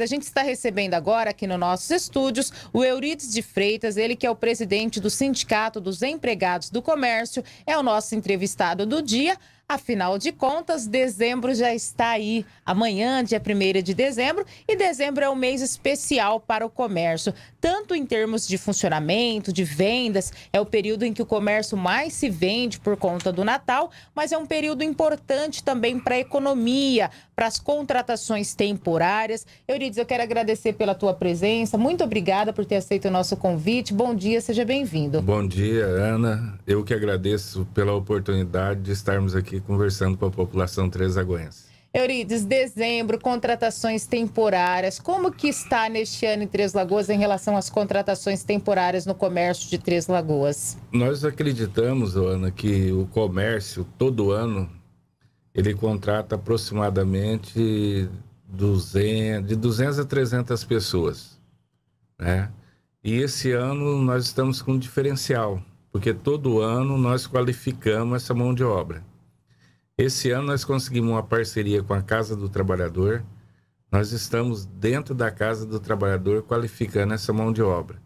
A gente está recebendo agora aqui nos nossos estúdios o Eurides de Freitas, ele que é o presidente do Sindicato dos Empregados do Comércio, é o nosso entrevistado do dia. Afinal de contas, dezembro já está aí. Amanhã, dia 1 de dezembro, e dezembro é um mês especial para o comércio, tanto em termos de funcionamento, de vendas, é o período em que o comércio mais se vende por conta do Natal, mas é um período importante também para a economia, para as contratações temporárias. Euridice, eu quero agradecer pela tua presença. Muito obrigada por ter aceito o nosso convite. Bom dia, seja bem-vindo. Bom dia, Ana. Eu que agradeço pela oportunidade de estarmos aqui aqui conversando com a população Lagoas. Eurides, dezembro, contratações temporárias. Como que está neste ano em Três Lagoas em relação às contratações temporárias no comércio de Três Lagoas? Nós acreditamos, Ana, que o comércio todo ano ele contrata aproximadamente 200, de 200 a 300 pessoas, né? E esse ano nós estamos com um diferencial, porque todo ano nós qualificamos essa mão de obra. Esse ano nós conseguimos uma parceria com a Casa do Trabalhador. Nós estamos dentro da Casa do Trabalhador qualificando essa mão de obra.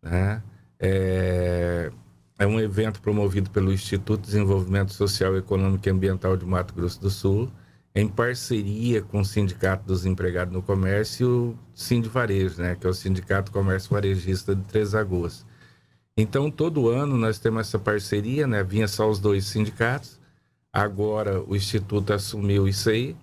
Né? É, é um evento promovido pelo Instituto de Desenvolvimento Social, Econômico e Ambiental de Mato Grosso do Sul, em parceria com o Sindicato dos Empregados no Comércio e o Sindivarejo, né, que é o Sindicato Comércio Varejista de Três Lagoas. Então, todo ano nós temos essa parceria, né, vinha só os dois sindicatos, agora o Instituto assumiu isso aí.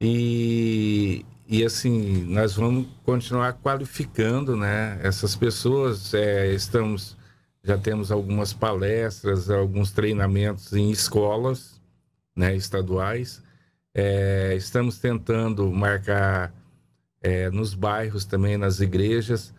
E, e assim, nós vamos continuar qualificando né, essas pessoas. É, estamos, já temos algumas palestras, alguns treinamentos em escolas né, estaduais. É, estamos tentando marcar é, nos bairros também, nas igrejas.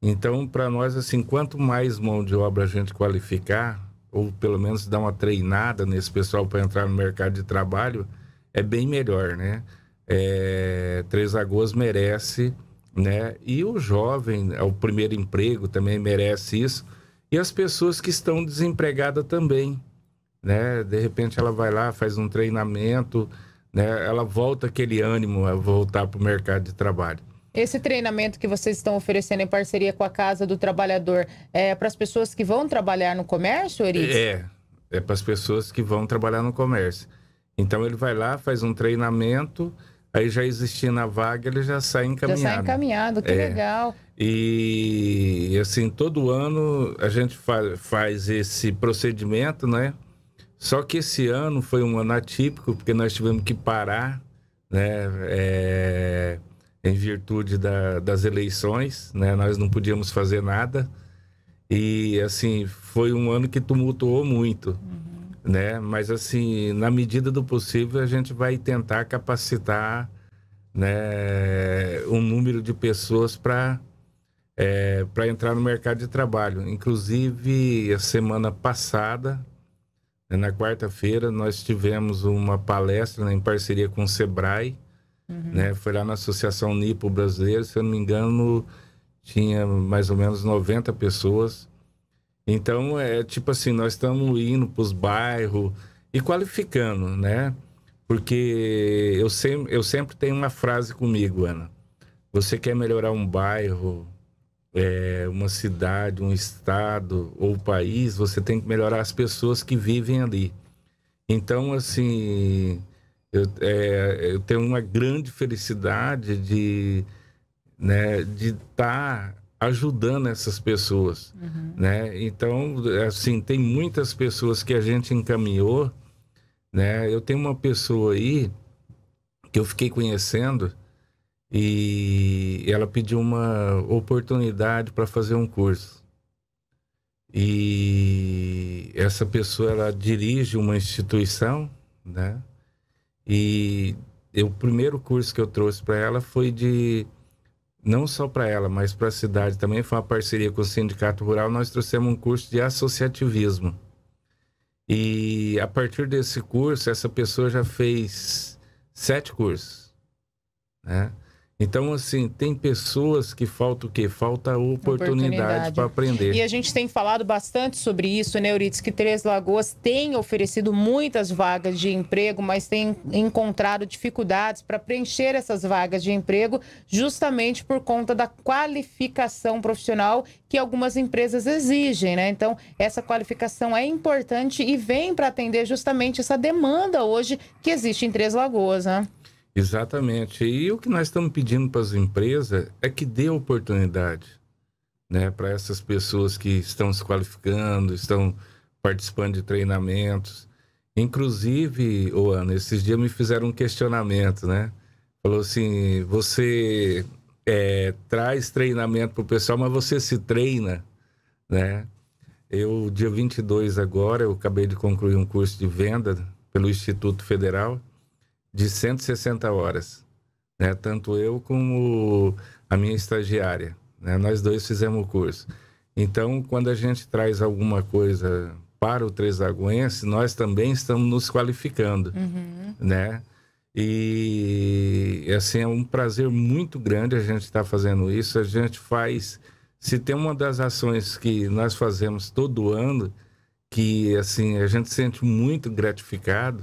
Então, para nós, assim, quanto mais mão de obra a gente qualificar, ou pelo menos dar uma treinada nesse pessoal para entrar no mercado de trabalho, é bem melhor, né? É, Três Lagoas merece, né? E o jovem, é o primeiro emprego também merece isso. E as pessoas que estão desempregadas também, né? De repente ela vai lá, faz um treinamento, né? Ela volta aquele ânimo a voltar para o mercado de trabalho. Esse treinamento que vocês estão oferecendo em parceria com a Casa do Trabalhador é para as pessoas que vão trabalhar no comércio, Eris? É, é para as pessoas que vão trabalhar no comércio. Então ele vai lá, faz um treinamento, aí já existindo a vaga, ele já sai encaminhado. Já sai encaminhado, que é. legal. E assim, todo ano a gente faz esse procedimento, né? Só que esse ano foi um ano atípico, porque nós tivemos que parar, né? É em virtude da, das eleições, né? Nós não podíamos fazer nada. E, assim, foi um ano que tumultuou muito, uhum. né? Mas, assim, na medida do possível, a gente vai tentar capacitar né, um número de pessoas para é, para entrar no mercado de trabalho. Inclusive, a semana passada, né, na quarta-feira, nós tivemos uma palestra né, em parceria com o Sebrae, Uhum. Né? Foi lá na Associação Nipo Brasileira, se eu não me engano, tinha mais ou menos 90 pessoas. Então, é tipo assim, nós estamos indo para os bairros e qualificando, né? Porque eu, sem, eu sempre tenho uma frase comigo, Ana. Você quer melhorar um bairro, é, uma cidade, um estado ou país, você tem que melhorar as pessoas que vivem ali. Então, assim, eu, é, eu tenho uma grande felicidade de né, de estar tá ajudando essas pessoas, uhum. né? Então, assim, tem muitas pessoas que a gente encaminhou, né? Eu tenho uma pessoa aí que eu fiquei conhecendo e ela pediu uma oportunidade para fazer um curso. E essa pessoa ela dirige uma instituição, né? E eu, o primeiro curso que eu trouxe para ela foi de não só para ela, mas para a cidade também. Foi uma parceria com o Sindicato Rural. Nós trouxemos um curso de associativismo. E a partir desse curso, essa pessoa já fez sete cursos. Né? Então, assim, tem pessoas que falta o quê? Falta oportunidade, oportunidade. para aprender. E a gente tem falado bastante sobre isso, né, Euridice? Que Três Lagoas tem oferecido muitas vagas de emprego, mas tem encontrado dificuldades para preencher essas vagas de emprego, justamente por conta da qualificação profissional que algumas empresas exigem, né? Então, essa qualificação é importante e vem para atender justamente essa demanda hoje que existe em Três Lagoas, né? Exatamente. E o que nós estamos pedindo para as empresas é que dê oportunidade né, para essas pessoas que estão se qualificando, estão participando de treinamentos. Inclusive, Oana, esses dias me fizeram um questionamento, né? Falou assim: você é, traz treinamento para o pessoal, mas você se treina, né? Eu, dia 22 agora, eu acabei de concluir um curso de venda pelo Instituto Federal de 160 horas, né? Tanto eu como a minha estagiária, né? Nós dois fizemos o curso. Então, quando a gente traz alguma coisa para o Trezagoense, nós também estamos nos qualificando, uhum. né? E assim é um prazer muito grande a gente estar tá fazendo isso. A gente faz, se tem uma das ações que nós fazemos todo ano que assim a gente sente muito gratificado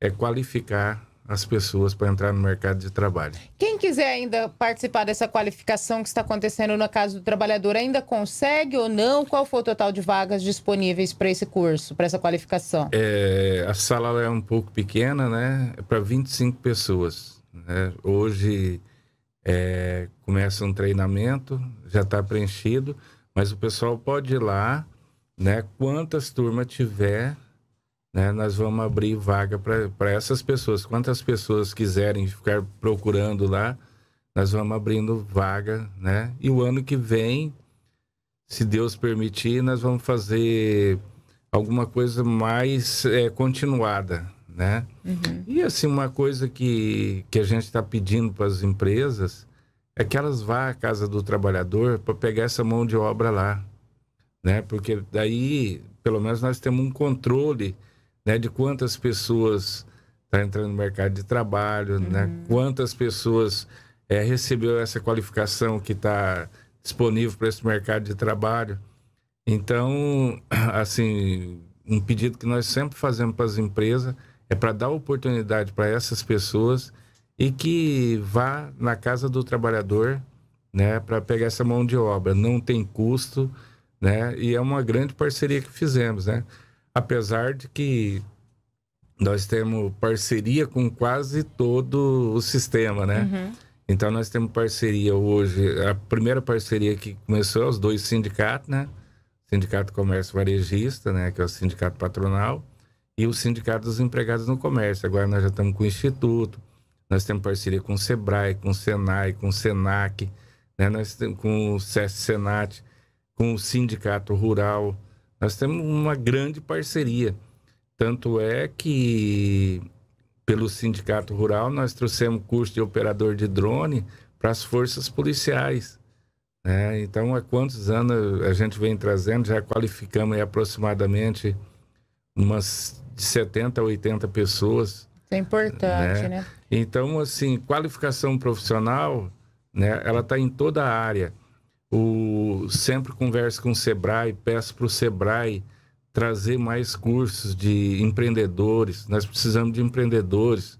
é qualificar as pessoas para entrar no mercado de trabalho. Quem quiser ainda participar dessa qualificação que está acontecendo no caso do trabalhador, ainda consegue ou não? Qual foi o total de vagas disponíveis para esse curso, para essa qualificação? É, a sala é um pouco pequena, né? É para 25 pessoas. Né? Hoje é, começa um treinamento, já está preenchido, mas o pessoal pode ir lá, né? Quantas turmas tiver né, nós vamos abrir vaga para essas pessoas. Quantas pessoas quiserem ficar procurando lá, nós vamos abrindo vaga, né? E o ano que vem, se Deus permitir, nós vamos fazer alguma coisa mais é, continuada, né? Uhum. E assim, uma coisa que, que a gente está pedindo para as empresas é que elas vá à casa do trabalhador para pegar essa mão de obra lá, né? Porque daí, pelo menos, nós temos um controle né? De quantas pessoas está entrando no mercado de trabalho, né, uhum. né? Quantas pessoas é, recebeu essa qualificação que está disponível para esse mercado de trabalho. Então, assim, um pedido que nós sempre fazemos para as empresas é para dar oportunidade para essas pessoas e que vá na casa do trabalhador, né, para pegar essa mão de obra. Não tem custo, né? E é uma grande parceria que fizemos, né? apesar de que nós temos parceria com quase todo o sistema, né? Uhum. Então nós temos parceria hoje, a primeira parceria que começou é os dois sindicatos, né? Sindicato Comércio Varejista, né, que é o sindicato patronal, e o Sindicato dos Empregados no Comércio. Agora nós já estamos com o Instituto, nós temos parceria com o Sebrae, com o Senai, com o Senac, né? nós temos com o SESC Senat, com o Sindicato Rural, nós temos uma grande parceria. Tanto é que, pelo Sindicato Rural, nós trouxemos curso de operador de drone para as forças policiais. Né? Então, há quantos anos a gente vem trazendo? Já qualificamos aproximadamente umas de 70 a 80 pessoas. Isso é importante, né? né? Então, assim, qualificação profissional, né, ela está em toda a área. O, sempre converso com o Sebrae, peço para o Sebrae trazer mais cursos de empreendedores. Nós precisamos de empreendedores.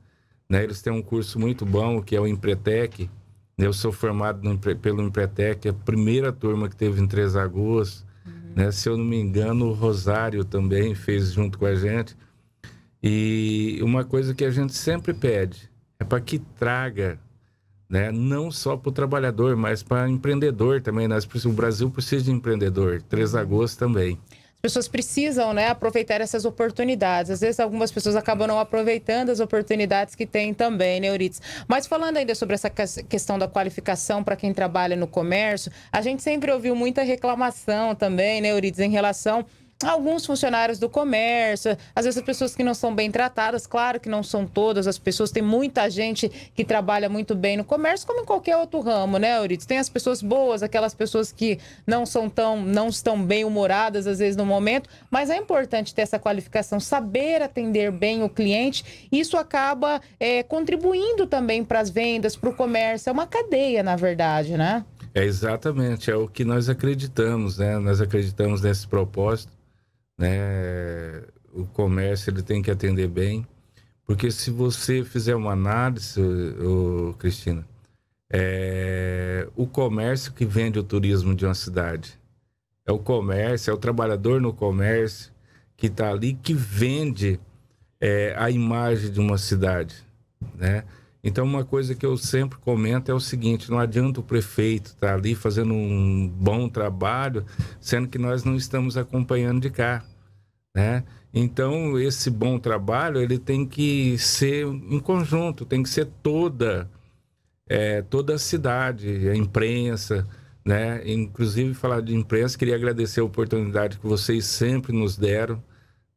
Né? Eles têm um curso muito bom, que é o Empretec. Né? Eu sou formado no, pelo Empretec, é a primeira turma que teve em Três Lagoas. Uhum. Né? Se eu não me engano, o Rosário também fez junto com a gente. E uma coisa que a gente sempre pede é para que traga né? Não só para o trabalhador, mas para empreendedor também. Nós, né? o Brasil precisa de empreendedor, de uhum. agosto também. As pessoas precisam né, aproveitar essas oportunidades. Às vezes, algumas pessoas acabam não aproveitando as oportunidades que têm também, né, Euridice? Mas falando ainda sobre essa questão da qualificação para quem trabalha no comércio, a gente sempre ouviu muita reclamação também, né, Euridice, em relação alguns funcionários do comércio, às vezes as pessoas que não são bem tratadas, claro que não são todas as pessoas, tem muita gente que trabalha muito bem no comércio, como em qualquer outro ramo, né, Euridice? Tem as pessoas boas, aquelas pessoas que não são tão, não estão bem humoradas às vezes no momento, mas é importante ter essa qualificação, saber atender bem o cliente, isso acaba é, contribuindo também para as vendas, para o comércio, é uma cadeia, na verdade, né? É exatamente, é o que nós acreditamos, né? Nós acreditamos nesse propósito né? O comércio ele tem que atender bem, porque se você fizer uma análise, ô, Cristina, é o comércio que vende o turismo de uma cidade. É o comércio, é o trabalhador no comércio que está ali que vende é, a imagem de uma cidade, né? Então, uma coisa que eu sempre comento é o seguinte: não adianta o prefeito estar tá ali fazendo um bom trabalho, sendo que nós não estamos acompanhando de cá, né? Então, esse bom trabalho ele tem que ser em conjunto, tem que ser toda é, toda a cidade, a imprensa, né? Inclusive falar de imprensa, queria agradecer a oportunidade que vocês sempre nos deram,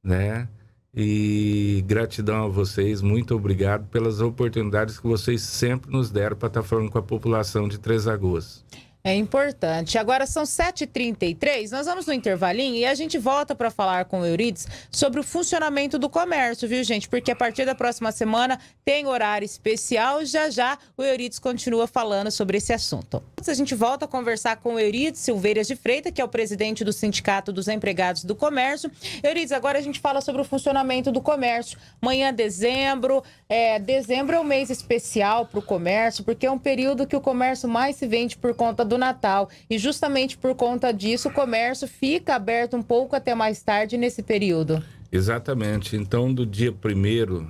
né? E gratidão a vocês, muito obrigado pelas oportunidades que vocês sempre nos deram para estar tá falando com a população de Três Lagoas. É importante. Agora são 7h33, nós vamos no intervalinho e a gente volta para falar com o Eurides sobre o funcionamento do comércio, viu, gente? Porque a partir da próxima semana tem horário especial. Já já o Eurides continua falando sobre esse assunto. A gente volta a conversar com o Eurides Silveiras de Freitas, que é o presidente do Sindicato dos Empregados do Comércio. Eurides, agora a gente fala sobre o funcionamento do comércio. Manhã, dezembro. É, dezembro é um mês especial para o comércio, porque é um período que o comércio mais se vende por conta do Natal. E justamente por conta disso, o comércio fica aberto um pouco até mais tarde nesse período. Exatamente. Então, do dia 1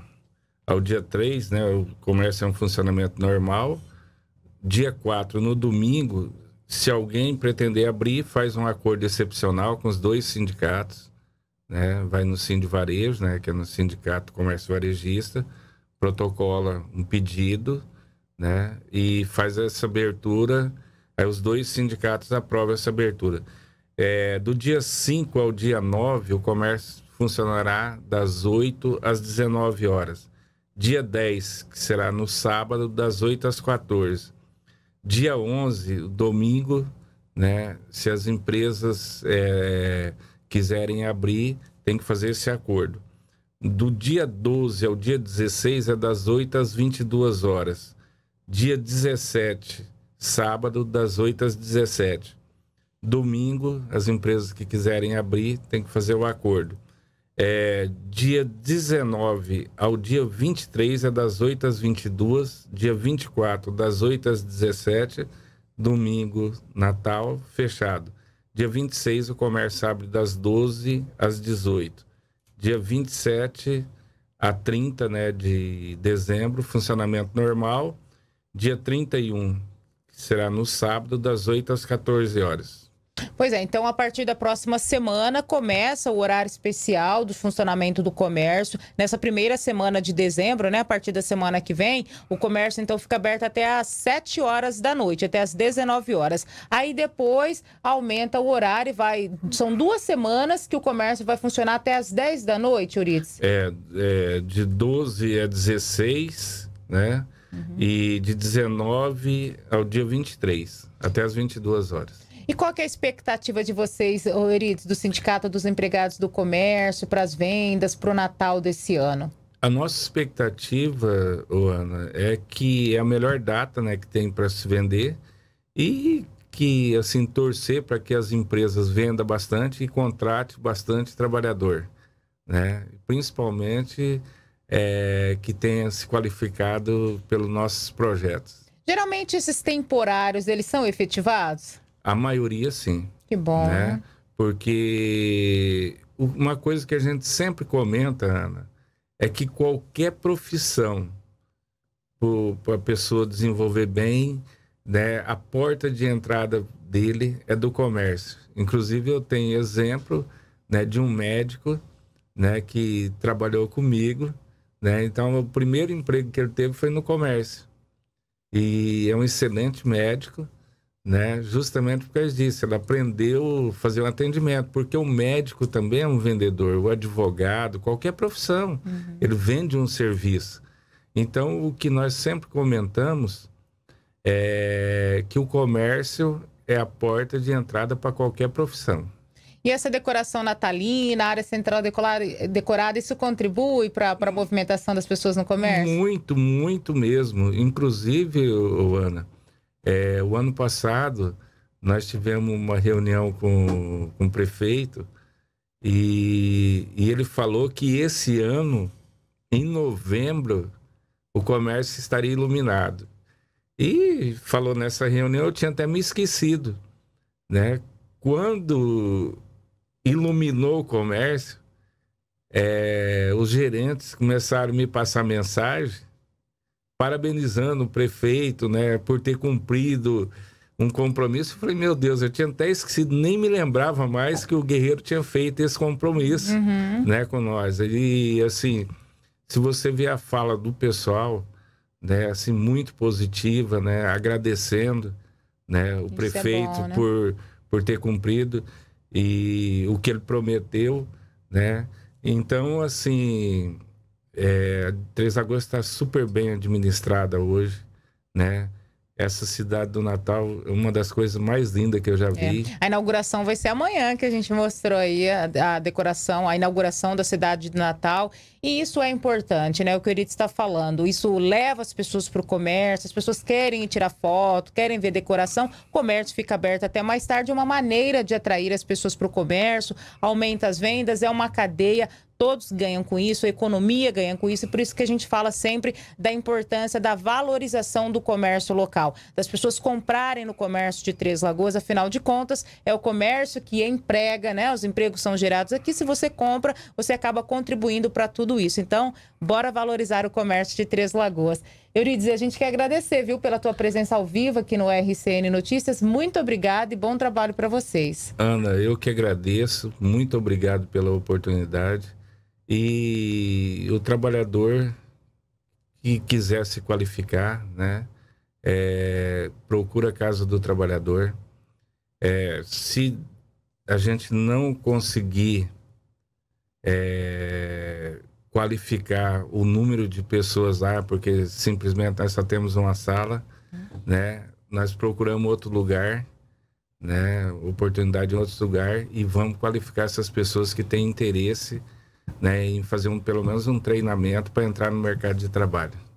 ao dia 3, né, o comércio é um funcionamento normal. Dia 4, no domingo, se alguém pretender abrir, faz um acordo excepcional com os dois sindicatos, né? Vai no Sind Varejo, né? Que é no Sindicato Comércio Varejista, protocola um pedido, né? E faz essa abertura Aí os dois sindicatos aprovam essa abertura. É, do dia 5 ao dia 9, o comércio funcionará das 8 às 19 horas. Dia 10, que será no sábado, das 8 às 14. Dia 11, domingo, né, se as empresas é, quiserem abrir, tem que fazer esse acordo. Do dia 12 ao dia 16 é das 8 às 22 horas. Dia 17 sábado das 8 às 17. Domingo, as empresas que quiserem abrir têm que fazer o acordo. É, dia 19 ao dia 23 é das 8 às 22, dia 24 das 8 às 17, domingo, Natal, fechado. Dia 26 o comércio abre das 12 às 18. Dia 27 a 30 né, de dezembro, funcionamento normal. Dia 31 que será no sábado, das 8 às 14 horas. Pois é, então a partir da próxima semana começa o horário especial do funcionamento do comércio. Nessa primeira semana de dezembro, né, a partir da semana que vem, o comércio então fica aberto até às 7 horas da noite, até às 19 horas. Aí depois aumenta o horário e vai. São duas semanas que o comércio vai funcionar até às 10 da noite, Uritz? É, é de 12 a 16, né? Uhum. E de 19 ao dia 23, até as 22 horas. E qual é a expectativa de vocês, Euridice, do Sindicato dos Empregados do Comércio, para as vendas, para o Natal desse ano? A nossa expectativa, Ana, é que é a melhor data né, que tem para se vender e que, assim, torcer para que as empresas vendam bastante e contrate bastante trabalhador, né? Principalmente é, que tenha se qualificado pelos nossos projetos. Geralmente esses temporários, eles são efetivados? A maioria sim. Que bom. Né? Porque uma coisa que a gente sempre comenta, Ana, é que qualquer profissão, para a pessoa desenvolver bem, né, a porta de entrada dele é do comércio. Inclusive, eu tenho exemplo né, de um médico né, que trabalhou comigo, né? Então, o primeiro emprego que ele teve foi no comércio. E é um excelente médico, né? justamente por causa disso. Ele aprendeu a fazer um atendimento, porque o médico também é um vendedor, o advogado, qualquer profissão, uhum. ele vende um serviço. Então, o que nós sempre comentamos é que o comércio é a porta de entrada para qualquer profissão. E essa decoração natalina, área central decorada, isso contribui para a hum. movimentação das pessoas no comércio? Muito, muito mesmo. Inclusive, Ana, é, o ano passado nós tivemos uma reunião com, com o prefeito e, e ele falou que esse ano, em novembro, o comércio estaria iluminado. E falou nessa reunião, eu tinha até me esquecido, né? Quando iluminou o comércio, é, os gerentes começaram a me passar mensagem parabenizando o prefeito, né, por ter cumprido um compromisso. Eu falei, meu Deus, eu tinha até esquecido, nem me lembrava mais que o Guerreiro tinha feito esse compromisso, uhum. né, com nós. E assim, se você vê a fala do pessoal, né, assim muito positiva, né, agradecendo, né, o Isso é prefeito é bom, né? por por ter cumprido e o que ele prometeu, né? Então, assim, é, Três Agosto está super bem administrada hoje, né? essa cidade do Natal é uma das coisas mais lindas que eu já é. vi. É. A inauguração vai ser amanhã, que a gente mostrou aí a, a, decoração, a inauguração da cidade do Natal. E isso é importante, né? O que o Eurit está falando. Isso leva as pessoas para o comércio, as pessoas querem tirar foto, querem ver decoração. O comércio fica aberto até mais tarde. É uma maneira de atrair as pessoas para o comércio, aumenta as vendas, é uma cadeia todos ganham com isso, a economia ganha com isso, e por isso que a gente fala sempre da importância da valorização do comércio local, das pessoas comprarem no comércio de Três Lagoas, afinal de contas, é o comércio que emprega, né? Os empregos são gerados aqui, se você compra, você acaba contribuindo para tudo isso. Então, bora valorizar o comércio de Três Lagoas. Euridice, a gente quer agradecer, viu, pela tua presença ao vivo aqui no RCN Notícias. Muito obrigada e bom trabalho para vocês. Ana, eu que agradeço. Muito obrigado pela oportunidade e o trabalhador que quiser se qualificar, né, é, procura a Casa do Trabalhador. É, se a gente não conseguir é, qualificar o número de pessoas lá, porque simplesmente nós só temos uma sala, né? Nós procuramos outro lugar, né? Oportunidade em outro lugar e vamos qualificar essas pessoas que têm interesse né, em fazer um, pelo menos um treinamento para entrar no mercado de trabalho.